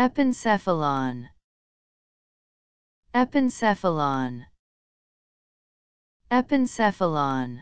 Epencephalon Epencephalon Epencephalon